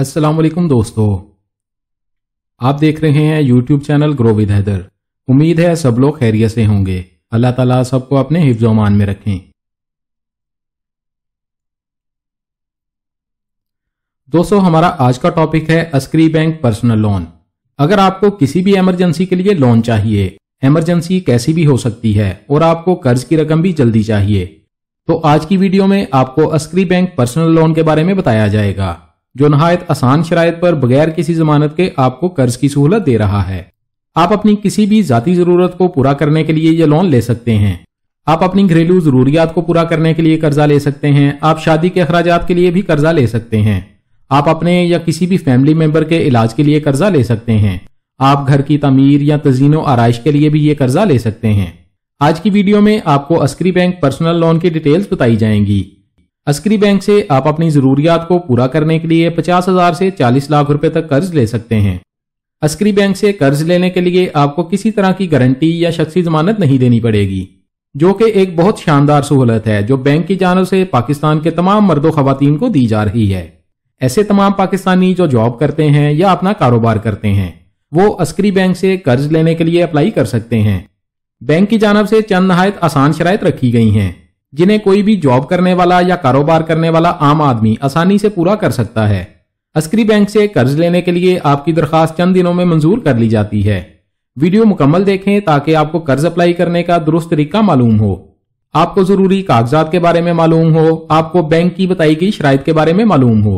अस्सलाम वालेकुम दोस्तों आप देख रहे हैं YouTube channel grow with Haider उम्मीद है सब लोग खैरियत से होंगे अल्लाह ताला सबको अपने अमान में रखें दोस्तों हमारा आज का टॉपिक है अस्करी बैंक पर्सनल लोन अगर आपको किसी भी इमरजेंसी के लिए लोन चाहिए इमरजेंसी कैसी भी हो सकती है और आपको कर्ज की रकम भी जल्दी चाहिए तो आज की वीडियो में आपको अस्करी बैंक पर्सनल लोन के बारे में बताया जाएगा जो नहायत आसान शराय पर बगैर किसी जमानत के आपको कर्ज की सहूलत दे रहा है आप अपनी किसी भी जाती जरूरत को पूरा करने के लिए ये लोन ले सकते हैं आप अपनी घरेलू जरूरियात को पूरा करने के लिए कर्जा ले सकते हैं आप शादी के अखराज के लिए भी कर्जा ले सकते हैं आप अपने या किसी भी फैमिली मेंबर के इलाज के लिए कर्जा ले सकते हैं आप घर की तमीर या तजीनो आरइश के लिए भी ये कर्जा ले सकते हैं आज की वीडियो में आपको अस्करी बैंक पर्सनल लोन की डिटेल्स बताई जाएंगी अस्करी बैंक से आप अपनी जरूरियात को पूरा करने के लिए पचास हजार से चालीस लाख रुपए तक कर्ज ले सकते हैं अस्करी बैंक से कर्ज लेने के लिए आपको किसी तरह की गारंटी या शख्सी जमानत नहीं देनी पड़ेगी जो कि एक बहुत शानदार सहूलत है जो बैंक की जानव से पाकिस्तान के तमाम मर्दो खातन को दी जा रही है ऐसे तमाम पाकिस्तानी जो जॉब करते हैं या अपना कारोबार करते हैं वो अस्करी बैंक से कर्ज लेने के लिए अप्लाई कर सकते हैं बैंक की जानव से चंद नहायत आसान शराय रखी गई हैं जिन्हें कोई भी जॉब करने वाला या कारोबार करने वाला आम आदमी आसानी से पूरा कर सकता है अस्करी बैंक से कर्ज लेने के लिए आपकी दरखास्त चंद दिनों में मंजूर कर ली जाती है वीडियो मुकम्मल देखें ताकि आपको कर्ज अप्लाई करने का दुरुस्त तरीका मालूम हो आपको जरूरी कागजात के बारे में मालूम हो आपको बैंक की बताई गई शराय के बारे में मालूम हो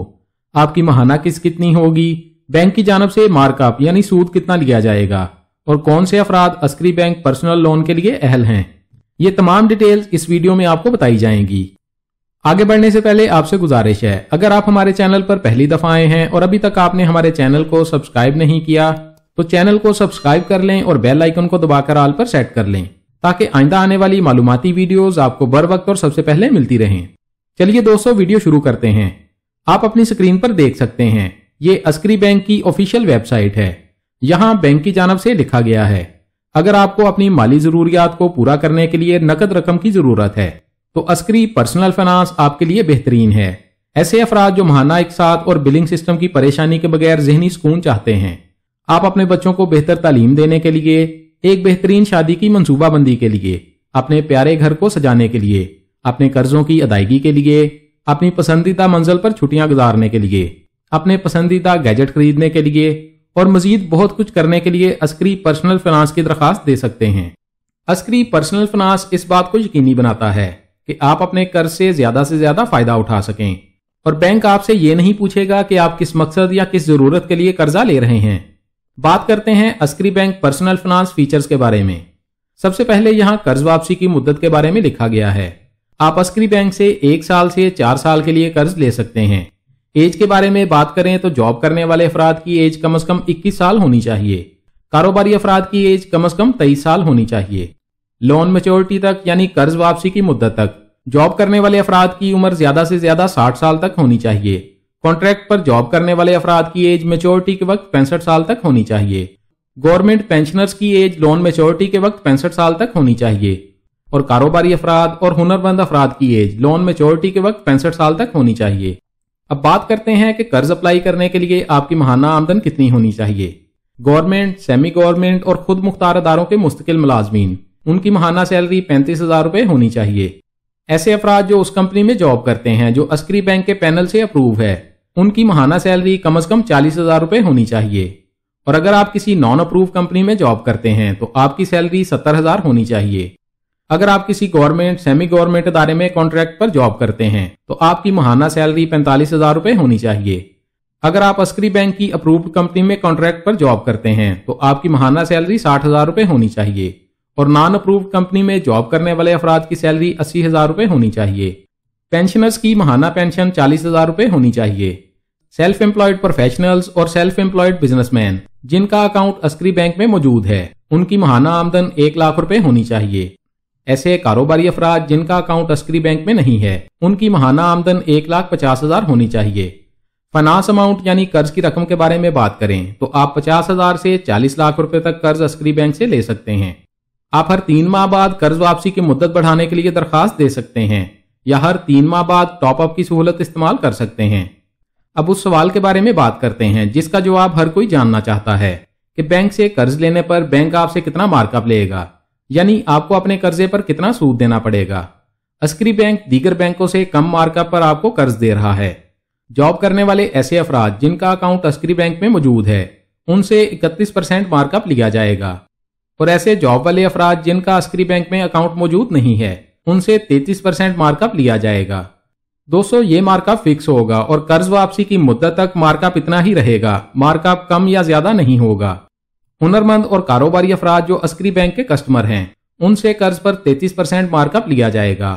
आपकी महाना किस कितनी होगी बैंक की जानब से मार्कअप यानी सूद कितना लिया जाएगा और कौन से अफराद अस्करी बैंक पर्सनल लोन के लिए अहल हैं ये तमाम डिटेल्स इस वीडियो में आपको बताई जाएंगी आगे बढ़ने से पहले आपसे गुजारिश है अगर आप हमारे चैनल पर पहली दफा आए हैं और अभी तक आपने हमारे चैनल को सब्सक्राइब नहीं किया तो चैनल को सब्सक्राइब कर लें और बेल आइकन को दबाकर आल पर सेट कर लें ताकि आइंदा आने वाली मालूमती वीडियोज आपको बर वक्त और सबसे पहले मिलती रहें चलिए दोस्तों वीडियो शुरू करते हैं आप अपनी स्क्रीन पर देख सकते हैं ये अस्करी बैंक की ऑफिशियल वेबसाइट है यहाँ बैंक की जानव से लिखा गया है अगर आपको अपनी माली जरूरियात को पूरा करने के लिए नकद रकम की जरूरत है तो अस्करी पर्सनल फाइनेंस आपके लिए बेहतरीन है ऐसे अफराद जो महाना एक साथ और बिलिंग सिस्टम की परेशानी के बगैर जहनी सुकून चाहते हैं आप अपने बच्चों को बेहतर तालीम देने के लिए एक बेहतरीन शादी की मनसूबाबंदी के लिए अपने प्यारे घर को सजाने के लिए अपने कर्जों की अदायगी के लिए अपनी पसंदीदा मंजिल पर छुट्टियां गुजारने के लिए अपने पसंदीदा गैजेट खरीदने के लिए और मजीद बहुत कुछ करने के लिए अस्करी पर्सनल फाइनेंस की दरखास्त दे सकते हैं अस्करी पर्सनल फाइनेंस इस बात को यकीनी बनाता है कि आप अपने कर्ज से ज्यादा से ज्यादा फायदा उठा सकें और बैंक आपसे ये नहीं पूछेगा कि आप किस मकसद या किस जरूरत के लिए कर्जा ले रहे हैं बात करते हैं Askari bank personal finance features के बारे में सबसे पहले यहाँ कर्ज वापसी की मुद्दत के बारे में लिखा गया है आप अस्करी बैंक से एक साल से चार साल के लिए कर्ज ले सकते हैं एज के बारे में बात करें तो जॉब करने वाले अफराद की एज कम अज कम इक्कीस साल होनी चाहिए कारोबारी अफराद की एज कम अज कम तेईस साल होनी चाहिए लोन मेच्योरिटी तक यानी कर्ज वापसी की मुद्दत तक जॉब करने वाले अफराद की उम्र ज्यादा से ज्यादा साठ साल तक होनी चाहिए कॉन्ट्रैक्ट पर जॉब करने वाले अफराद की एज मेच्योरिटी के वक्त पैंसठ साल तक होनी चाहिए गवर्नमेंट पेंशनर्स की एज लोन मेच्योरिटी के वक्त पैंसठ साल तक होनी चाहिए और कारोबारी अफराद और हुनरमंद अफराद की एज लोन मेच्योरिटी के वक्त पैंसठ साल तक होनी चाहिए अब बात करते हैं कि कर्ज अप्लाई करने के लिए आपकी महाना आमदन कितनी होनी चाहिए गवर्नमेंट सेमी गवर्नमेंट और खुद मुख्तार अदारों के मुस्तकिल मुलाजमीन उनकी महाना सैलरी पैंतीस हजार रुपए होनी चाहिए ऐसे अफराद जो उस कंपनी में जॉब करते हैं जो अस्करी बैंक के पैनल से अप्रूव है उनकी महाना सैलरी कम अज कम चालीस हजार रुपए होनी चाहिए और अगर आप किसी नॉन अप्रूव कंपनी में जॉब करते हैं तो आपकी सैलरी सत्तर हजार होनी चाहिए अगर आप किसी गवर्नमेंट सेमी गवर्नमेंट अदारे में कॉन्ट्रैक्ट पर जॉब करते हैं तो आपकी महाना सैलरी पैंतालीस हजार रुपए होनी चाहिए अगर आप अस्करी बैंक की अप्रूव्ड कंपनी में कॉन्ट्रैक्ट पर जॉब करते हैं तो आपकी महाना सैलरी साठ हजार रुपए होनी चाहिए और नॉन अप्रूव्ड कंपनी में जॉब करने वाले अफराद की सैलरी अस्सी हजार रुपए होनी चाहिए पेंशनर्स की महाना पेंशन चालीस हजार रुपए होनी चाहिए सेल्फ एम्प्लॉयड प्रोफेशनल्स और सेल्फ एम्प्लॉयड बिजनेसमैन जिनका अकाउंट अस्करी बैंक में मौजूद है उनकी महाना आमदन एक लाख रुपए होनी चाहिए ऐसे कारोबारी अफराद जिनका अकाउंट अस्करी बैंक में नहीं है उनकी महाना आमदन एक लाख पचास हजार होनी चाहिए फनास अमाउंट यानी कर्ज की रकम के बारे में बात करें तो आप पचास हजार से चालीस लाख रुपए तक कर्ज अस्करी बैंक से ले सकते हैं आप हर तीन माह बाद कर्ज वापसी की मुद्दत बढ़ाने के लिए दरखास्त दे सकते हैं या हर तीन माह बाद टॉपअप की सहूलत इस्तेमाल कर सकते हैं अब उस सवाल के बारे में बात करते हैं जिसका जवाब हर कोई जानना चाहता है कि बैंक से कर्ज लेने पर बैंक आपसे कितना मार्कअप लेगा यानी आपको अपने कर्जे पर कितना सूद देना पड़ेगा अस्करी बैंक दीगर बैंकों से कम मार्कअप पर आपको कर्ज दे रहा है जॉब करने वाले ऐसे अफराद जिनका अकाउंट अस्करी बैंक में मौजूद है उनसे इकतीस परसेंट मार्कअप लिया जाएगा और ऐसे जॉब वाले अफराद जिनका अस्करी बैंक में अकाउंट मौजूद नहीं है उनसे तैतीस परसेंट मार्कअप लिया जाएगा दोस्तों ये मार्कअप फिक्स होगा और कर्ज वापसी की मुद्दत तक मार्कअप इतना ही रहेगा मार्कअप कम या ज्यादा नहीं होगा हुनरमंद और कारोबारी अफराद जो अस्करी बैंक के कस्टमर हैं उनसे कर्ज पर 33 परसेंट मार्कअप लिया जाएगा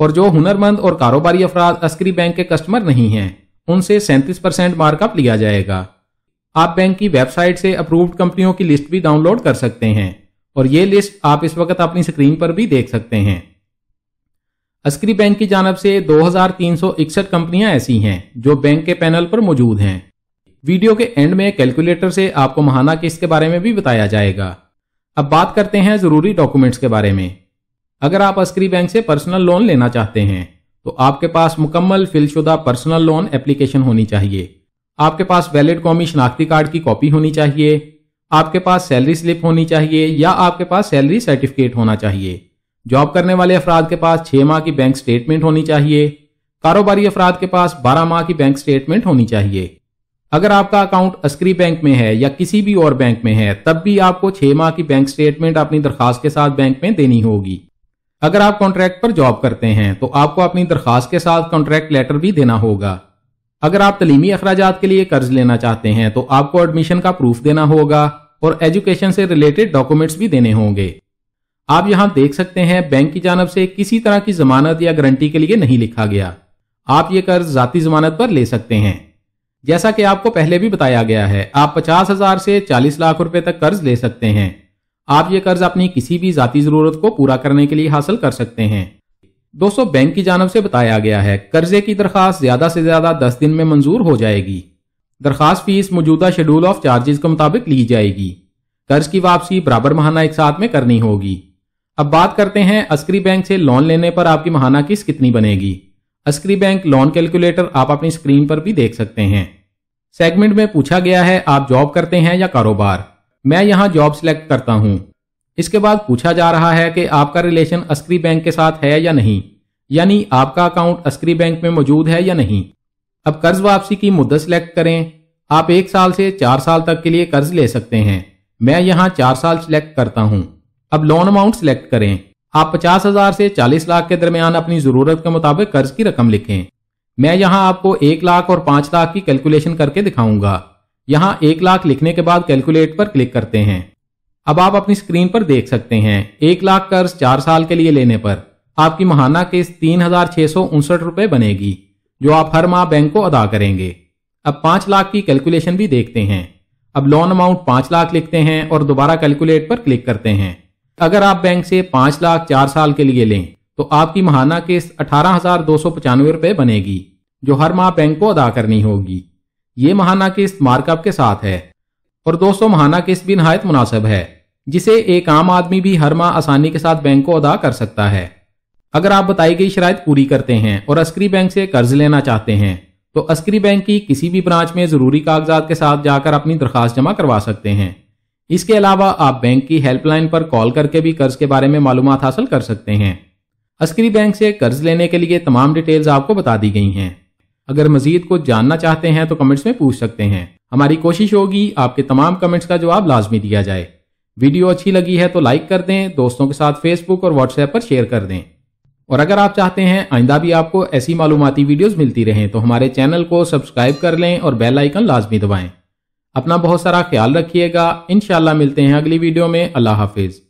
और जो हुनरमंद और कारोबारी अफराद अस्करी बैंक के कस्टमर नहीं हैं उनसे सैंतीस परसेंट मार्कअप लिया जाएगा आप बैंक की वेबसाइट से अप्रूव्ड कंपनियों की लिस्ट भी डाउनलोड कर सकते हैं और ये लिस्ट आप इस वक्त अपनी स्क्रीन पर भी देख सकते हैं अस्करी बैंक की जानब से दो कंपनियां ऐसी हैं जो बैंक के पैनल पर मौजूद हैं वीडियो के एंड में कैलकुलेटर से आपको महाना किस्त के बारे में भी बताया जाएगा अब बात करते हैं ज़रूरी डॉक्यूमेंट्स के बारे में अगर आप अस्करी बैंक से पर्सनल लोन लेना चाहते हैं तो आपके पास मुकम्मल फिलशुदा पर्सनल लोन एप्लीकेशन होनी चाहिए आपके पास वैलिड कौमी शनाख्ती कार्ड की कॉपी होनी चाहिए आपके पास सैलरी स्लिप होनी चाहिए या आपके पास सैलरी सर्टिफिकेट होना चाहिए जॉब करने वाले अफराद के पास छः माह की बैंक स्टेटमेंट होनी चाहिए कारोबारी अफराद के पास बारह माह की बैंक स्टेटमेंट होनी चाहिए अगर आपका अकाउंट अस्क्री बैंक में है या किसी भी और बैंक में है तब भी आपको छह माह की बैंक स्टेटमेंट अपनी दरखास्त के साथ बैंक में देनी होगी अगर आप कॉन्ट्रैक्ट पर जॉब करते हैं तो आपको अपनी दरखास्त के साथ कॉन्ट्रैक्ट लेटर भी देना होगा अगर आप तलीमी अखराज के लिए कर्ज लेना चाहते हैं तो आपको एडमिशन का प्रूफ देना होगा और एजुकेशन से रिलेटेड डॉक्यूमेंट्स भी देने होंगे आप यहां देख सकते हैं बैंक की जानब से किसी तरह की जमानत या गारंटी के लिए नहीं लिखा गया आप ये कर्ज जाती जमानत पर ले सकते हैं जैसा कि आपको पहले भी बताया गया है आप पचास हजार से चालीस लाख रुपए तक कर्ज ले सकते हैं आप ये कर्ज अपनी किसी भी जाती जरूरत को पूरा करने के लिए हासिल कर सकते हैं दोस्तों बैंक की जानव से बताया गया है कर्जे की दरखास्त ज्यादा से ज्यादा दस दिन में मंजूर हो जाएगी दरखास्त फीस मौजूदा शेड्यूल ऑफ चार्जेस के मुताबिक ली जाएगी कर्ज की वापसी बराबर महाना एक साथ में करनी होगी अब बात करते हैं अस्करी बैंक से लोन लेने पर आपकी महाना किस्त कितनी बनेगी अस्क्री बैंक लोन कैलकुलेटर आप अपनी स्क्रीन पर भी देख सकते हैं सेगमेंट में पूछा गया है आप जॉब करते हैं या कारोबार मैं यहाँ जॉब सिलेक्ट करता हूँ इसके बाद पूछा जा रहा है कि आपका रिलेशन अस्क्री बैंक के साथ है या नहीं यानी आपका अकाउंट अस्क्री बैंक में मौजूद है या नहीं अब कर्ज वापसी की मुद्दत सिलेक्ट करें आप एक साल से चार साल तक के लिए कर्ज ले सकते हैं मैं यहाँ चार साल सिलेक्ट करता हूँ अब लोन अमाउंट सिलेक्ट करें आप पचास हजार से चालीस लाख के दरमियान अपनी जरूरत के मुताबिक कर्ज की रकम लिखें मैं यहाँ आपको एक लाख और पांच लाख की कैलकुलेशन करके दिखाऊंगा यहाँ एक लाख लिखने के बाद कैलकुलेट पर क्लिक करते हैं अब आप अपनी स्क्रीन पर देख सकते हैं एक लाख कर्ज चार साल के लिए लेने पर आपकी महाना किस्त तीन हजार छह सौ उनसठ रुपए बनेगी जो आप हर माह बैंक को अदा करेंगे अब पांच लाख की कैलकुलेशन भी देखते हैं अब लोन अमाउंट पांच लाख लिखते हैं और दोबारा कैलकुलेट पर क्लिक करते हैं अगर आप बैंक से पांच लाख चार साल के लिए लें तो आपकी महाना किस्त अठारह हजार दो सौ पचानवे रुपए बनेगी जो हर माह बैंक को अदा करनी होगी ये महाना किस्त मार्कअप के साथ है और दोस्तों महाना किस्त भी नहायत मुनासिब है जिसे एक आम आदमी भी हर माह आसानी के साथ बैंक को अदा कर सकता है अगर आप बताई गई शराय पूरी करते हैं और अस्करी बैंक से कर्ज लेना चाहते हैं तो अस्करी बैंक की किसी भी ब्रांच में जरूरी कागजात के साथ जाकर अपनी दरखास्त जमा करवा सकते हैं इसके अलावा आप बैंक की हेल्पलाइन पर कॉल करके भी कर्ज के बारे में मालूम हासिल कर सकते हैं अस्करी बैंक से कर्ज लेने के लिए तमाम डिटेल्स आपको बता दी गई हैं अगर मजीद कुछ जानना चाहते हैं तो कमेंट्स में पूछ सकते हैं हमारी कोशिश होगी आपके तमाम कमेंट्स का जवाब लाजमी दिया जाए वीडियो अच्छी लगी है तो लाइक कर दें दोस्तों के साथ फेसबुक और व्हाट्सएप पर शेयर कर दें और अगर आप चाहते हैं आइंदा भी आपको ऐसी मालूमती वीडियोस मिलती रहें तो हमारे चैनल को सब्सक्राइब कर लें और बेल आइकन लाजमी दबाएं अपना बहुत सारा ख्याल रखिएगा इन मिलते हैं अगली वीडियो में अल्लाह हाफिज़